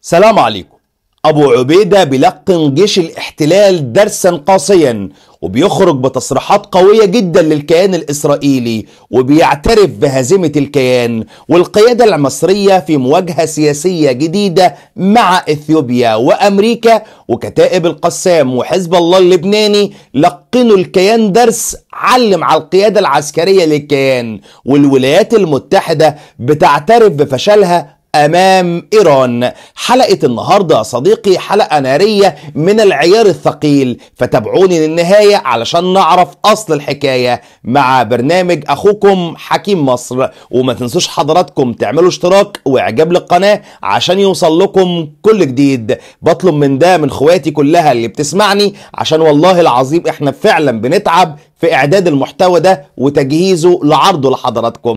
سلام عليكم أبو عبيدة بيلقن جيش الاحتلال درسا قاسيا وبيخرج بتصريحات قوية جدا للكيان الإسرائيلي وبيعترف بهزيمة الكيان والقيادة المصرية في مواجهة سياسية جديدة مع إثيوبيا وأمريكا وكتائب القسام وحزب الله اللبناني لقنوا الكيان درس علم على القيادة العسكرية للكيان والولايات المتحدة بتعترف بفشلها امام ايران حلقه النهارده يا صديقي حلقه ناريه من العيار الثقيل فتابعوني للنهايه علشان نعرف اصل الحكايه مع برنامج اخوكم حكيم مصر وما تنسوش حضراتكم تعملوا اشتراك واعجاب للقناه عشان يوصل لكم كل جديد بطلب من ده من اخواتي كلها اللي بتسمعني عشان والله العظيم احنا فعلا بنتعب في اعداد المحتوى ده وتجهيزه لعرضه لحضراتكم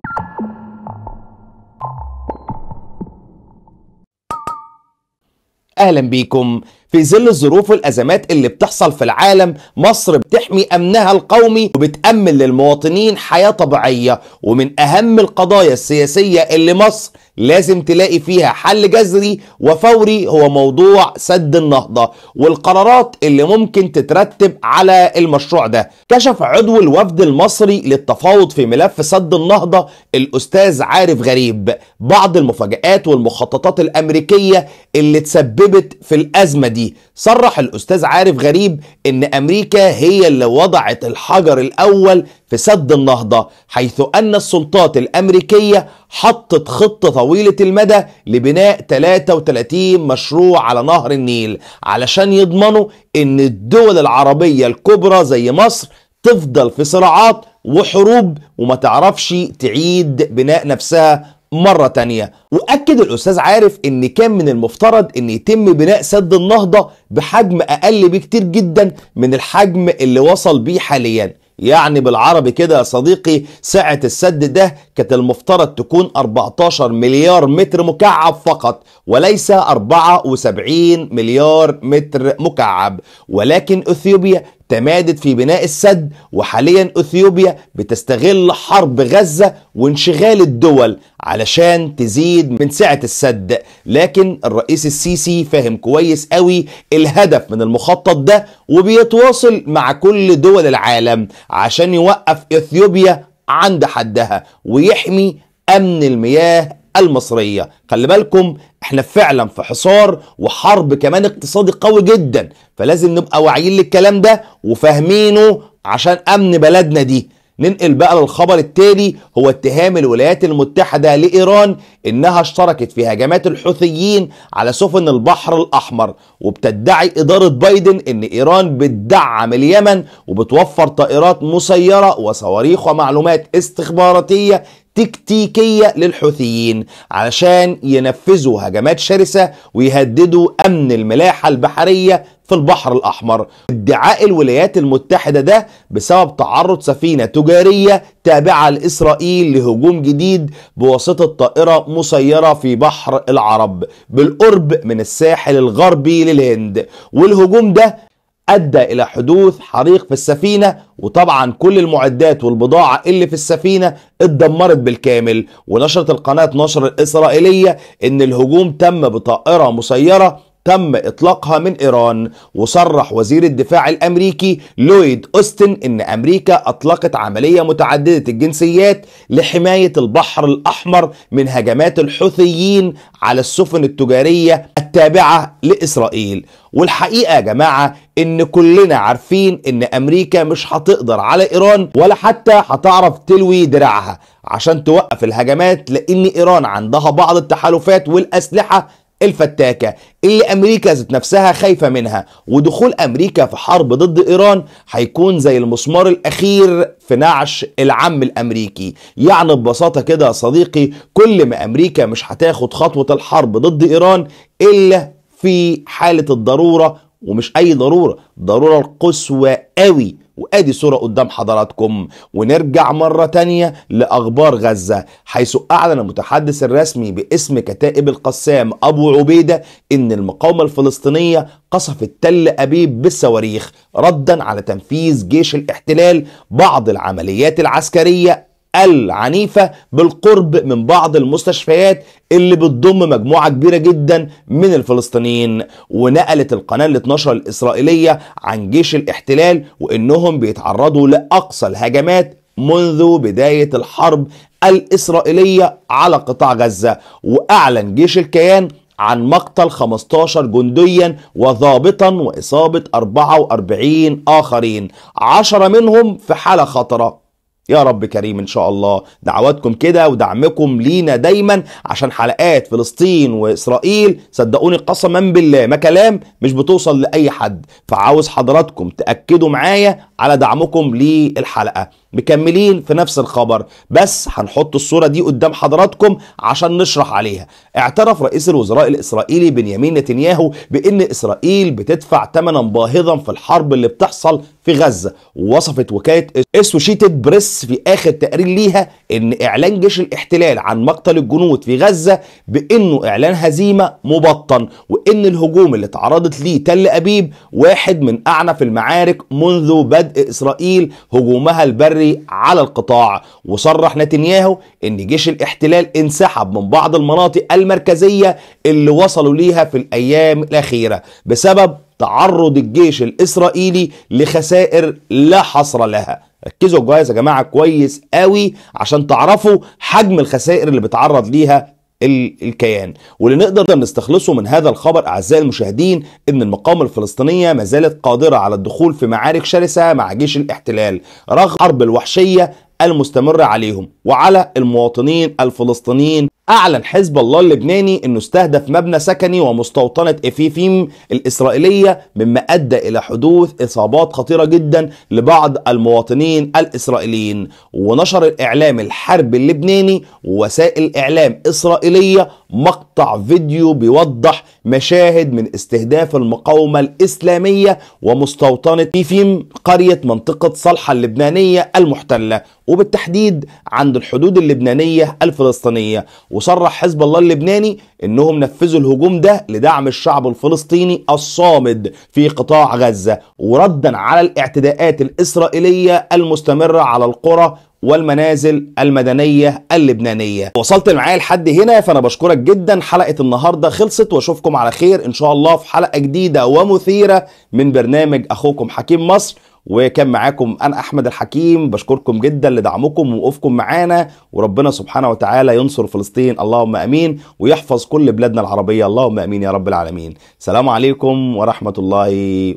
أهلا بيكم في ظل الظروف والأزمات اللي بتحصل في العالم مصر بتحمي أمنها القومي وبتأمن للمواطنين حياة طبيعية ومن أهم القضايا السياسية اللي مصر لازم تلاقي فيها حل جذري وفوري هو موضوع سد النهضة والقرارات اللي ممكن تترتب على المشروع ده كشف عضو الوفد المصري للتفاوض في ملف سد النهضة الأستاذ عارف غريب بعض المفاجآت والمخططات الأمريكية اللي تسببت في الأزمة دي دي صرح الاستاذ عارف غريب ان امريكا هي اللي وضعت الحجر الاول في سد النهضه حيث ان السلطات الامريكيه حطت خطه طويله المدى لبناء 33 مشروع على نهر النيل علشان يضمنوا ان الدول العربيه الكبرى زي مصر تفضل في صراعات وحروب وما تعرفش تعيد بناء نفسها مرة تانية وأكد الأستاذ عارف أن كان من المفترض أن يتم بناء سد النهضة بحجم أقل بكتير جدا من الحجم اللي وصل بيه حاليا يعني بالعربي كده يا صديقي سعة السد ده كانت المفترض تكون 14 مليار متر مكعب فقط وليس 74 مليار متر مكعب ولكن اثيوبيا تمادت في بناء السد وحاليا اثيوبيا بتستغل حرب غزه وانشغال الدول علشان تزيد من سعه السد لكن الرئيس السيسي فاهم كويس قوي الهدف من المخطط ده وبيتواصل مع كل دول العالم عشان يوقف اثيوبيا عند حدها ويحمي امن المياه المصرية خلي بالكم احنا فعلا في حصار وحرب كمان اقتصادي قوي جدا فلازم نبقى واعيين للكلام ده وفاهمينه عشان امن بلدنا دي ننقل بقى للخبر التالي هو اتهام الولايات المتحدة لإيران إنها اشتركت في هجمات الحوثيين على سفن البحر الأحمر وبتدعي إدارة بايدن إن إيران بتدعم اليمن وبتوفر طائرات مسيرة وصواريخ ومعلومات استخباراتية تكتيكية للحوثيين علشان ينفذوا هجمات شرسة ويهددوا أمن الملاحة البحرية في البحر الأحمر ادعاء الولايات المتحدة ده بسبب تعرض سفينة تجارية تابعة لإسرائيل لهجوم جديد بواسطة طائرة مسيرة في بحر العرب بالقرب من الساحل الغربي للهند والهجوم ده ادى الى حدوث حريق في السفينه وطبعا كل المعدات والبضاعه اللي في السفينه اتدمرت بالكامل ونشرت القناه نشر الاسرائيليه ان الهجوم تم بطائره مسيره تم اطلاقها من ايران وصرح وزير الدفاع الامريكي لويد اوستن ان امريكا اطلقت عمليه متعدده الجنسيات لحمايه البحر الاحمر من هجمات الحوثيين على السفن التجاريه التابعة لإسرائيل والحقيقة يا جماعة إن كلنا عارفين إن أمريكا مش هتقدر على إيران ولا حتى هتعرف تلوي دراعها عشان توقف الهجمات لأن إيران عندها بعض التحالفات والأسلحة الفتاكه اللي امريكا ذات نفسها خايفه منها ودخول امريكا في حرب ضد ايران هيكون زي المسمار الاخير في نعش العم الامريكي يعني ببساطه كده يا صديقي كل ما امريكا مش هتاخد خطوه الحرب ضد ايران الا في حاله الضروره ومش اي ضروره ضروره القصوى قوي وادي صورة قدام حضراتكم ونرجع مرة تانية لأخبار غزة حيث أعلن المتحدث الرسمي باسم كتائب القسام أبو عبيدة إن المقاومة الفلسطينية قصفت تل أبيب بالصواريخ ردا على تنفيذ جيش الاحتلال بعض العمليات العسكرية العنيفة بالقرب من بعض المستشفيات اللي بتضم مجموعة كبيرة جدا من الفلسطينيين ونقلت القناة ال 12 الإسرائيلية عن جيش الاحتلال وإنهم بيتعرضوا لأقصى الهجمات منذ بداية الحرب الإسرائيلية على قطاع غزة وأعلن جيش الكيان عن مقتل 15 جنديا وضابطا وإصابة 44 آخرين 10 منهم في حالة خطرة يا رب كريم ان شاء الله دعواتكم كده ودعمكم لينا دايما عشان حلقات فلسطين واسرائيل صدقوني قسما بالله ما كلام مش بتوصل لاي حد فعاوز حضراتكم تاكدوا معايا على دعمكم للحلقه مكملين في نفس الخبر بس هنحط الصوره دي قدام حضراتكم عشان نشرح عليها اعترف رئيس الوزراء الاسرائيلي بنيامين نتنياهو بان اسرائيل بتدفع ثمنا باهظا في الحرب اللي بتحصل في غزه ووصفت وكاله اسوشيتد بريس في اخر تقرير ليها ان اعلان جيش الاحتلال عن مقتل الجنود في غزه بانه اعلان هزيمه مبطن وان الهجوم اللي تعرضت ليه تل ابيب واحد من اعنف المعارك منذ بدء إسرائيل هجومها البري على القطاع وصرح نتنياهو أن جيش الاحتلال انسحب من بعض المناطق المركزية اللي وصلوا ليها في الأيام الأخيرة بسبب تعرض الجيش الإسرائيلي لخسائر لا حصر لها ركزوا الجهاز يا جماعة كويس قوي عشان تعرفوا حجم الخسائر اللي بتعرض ليها الكيان واللي نقدر نستخلصه من هذا الخبر أعزائي المشاهدين إن المقاومة الفلسطينية ما زالت قادرة على الدخول في معارك شرسة مع جيش الاحتلال رغم الحرب الوحشية المستمرة عليهم وعلى المواطنين الفلسطينيين أعلن حزب الله اللبناني أنه استهدف مبنى سكني ومستوطنة إفيفيم الإسرائيلية مما أدى إلى حدوث إصابات خطيرة جدا لبعض المواطنين الإسرائيليين ونشر الإعلام الحرب اللبناني ووسائل إعلام إسرائيلية مقطع فيديو بيوضح مشاهد من استهداف المقاومة الإسلامية ومستوطنة إفيفيم قرية منطقة صلحة اللبنانية المحتلة وبالتحديد عند الحدود اللبنانية الفلسطينية وصرح حزب الله اللبناني انهم نفذوا الهجوم ده لدعم الشعب الفلسطيني الصامد في قطاع غزه وردا على الاعتداءات الاسرائيليه المستمره على القرى والمنازل المدنية اللبنانية وصلت معايا لحد هنا فأنا بشكرك جدا حلقة النهاردة خلصت واشوفكم على خير إن شاء الله في حلقة جديدة ومثيرة من برنامج أخوكم حكيم مصر وكان معاكم أنا أحمد الحكيم بشكركم جدا لدعمكم ووقوفكم معانا وربنا سبحانه وتعالى ينصر فلسطين اللهم أمين ويحفظ كل بلادنا العربية اللهم أمين يا رب العالمين سلام عليكم ورحمة الله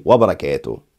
وبركاته